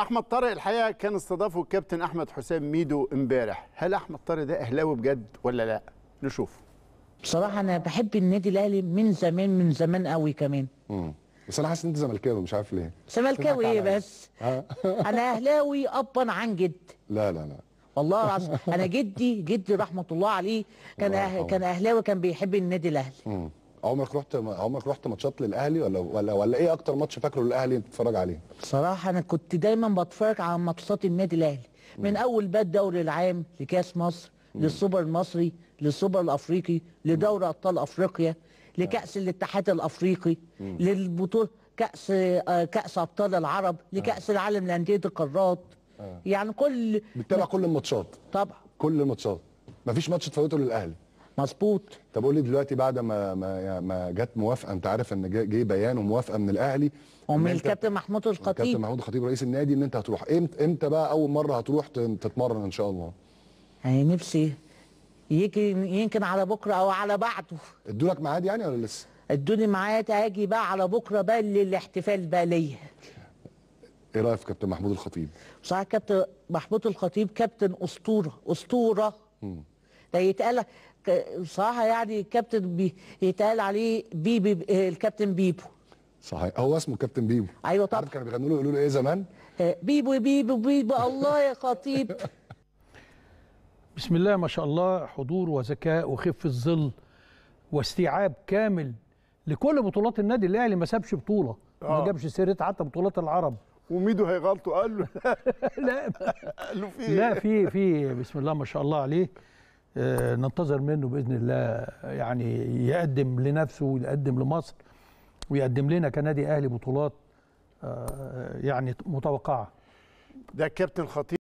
احمد طارق الحقيقه كان استضافه الكابتن احمد حسام ميدو امبارح هل احمد طارق ده اهلاوي بجد ولا لا نشوف بصراحه انا بحب النادي الاهلي من زمان من زمان قوي كمان امم بس انا حاسس ان انت زملكاوي مش عارف ليه زملكاوي ايه بس انا اهلاوي ابا عن جد لا لا لا والله العظيم انا جدي جدي رحمه الله عليه كان أه... كان اهلاوي كان بيحب النادي الاهلي امم عمرك رحت عمرك رحت ماتشات للاهلي ولا ولا ولا ايه اكتر ماتش فاكره للاهلي بتتفرج عليه؟ بصراحه انا كنت دايما بتفرج على ماتشات النادي الاهلي من م. اول بقى الدوري العام لكاس مصر م. للسوبر المصري للسوبر الافريقي لدوري ابطال افريقيا لكاس آه. الاتحاد الافريقي للبطوله كاس آه، كاس ابطال العرب آه. لكاس العالم لانديه القارات يعني كل بتتابع كل الماتشات طبعا كل الماتشات مفيش ماتش تفوته للاهلي مظبوط طب قول لي دلوقتي بعد ما ما ما جت موافقه انت عارف ان جه بيان وموافقه من الاهلي ومن الكابتن محمود الخطيب الكابتن محمود الخطيب رئيس النادي ان انت هتروح امتى امتى بقى اول مره هتروح تتمرن ان شاء الله يعني نفسي يمكن يمكن على بكره او على بعده ادوا لك ميعاد يعني ولا لسه ادوني ميعاد اجي بقى على بكره بقى للاحتفال بقى ليا ايه رايك في كابتن محمود الخطيب بصراحه كابتن محمود الخطيب كابتن اسطوره اسطوره مم. ده يتقال صراحه يعني كابتن بي يتقال عليه بيبي بي آه، الكابتن بيبو صحيح هو اسمه كابتن بيبو ايوه طبعا كانوا بيغنوا له يقولوا له ايه زمان آه، بيبو بيبو بيبو الله يا خطيب بسم الله ما شاء الله حضور وذكاء وخفه ظل واستيعاب كامل لكل بطولات النادي الاهلي ما سابش بطوله آه. ما جابش سيرتها حتى بطولات العرب وميدو هيغلطوا قال له لا لا قال له في لا إيه؟ في في بسم الله ما شاء الله عليه آه، ننتظر منه باذن الله يعني يقدم لنفسه ويقدم لمصر ويقدم لنا كنادي اهلي بطولات آه، يعني متوقعه ده كابتن خطيب